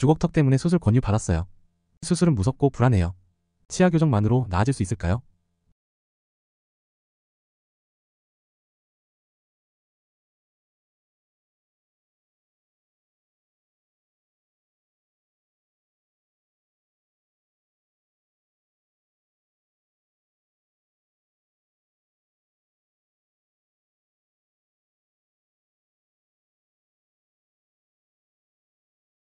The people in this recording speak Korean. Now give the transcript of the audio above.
주걱턱 때문에 수술 권유 받았어요. 수술은 무섭고 불안해요. 치아 교정만으로 나아질 수 있을까요?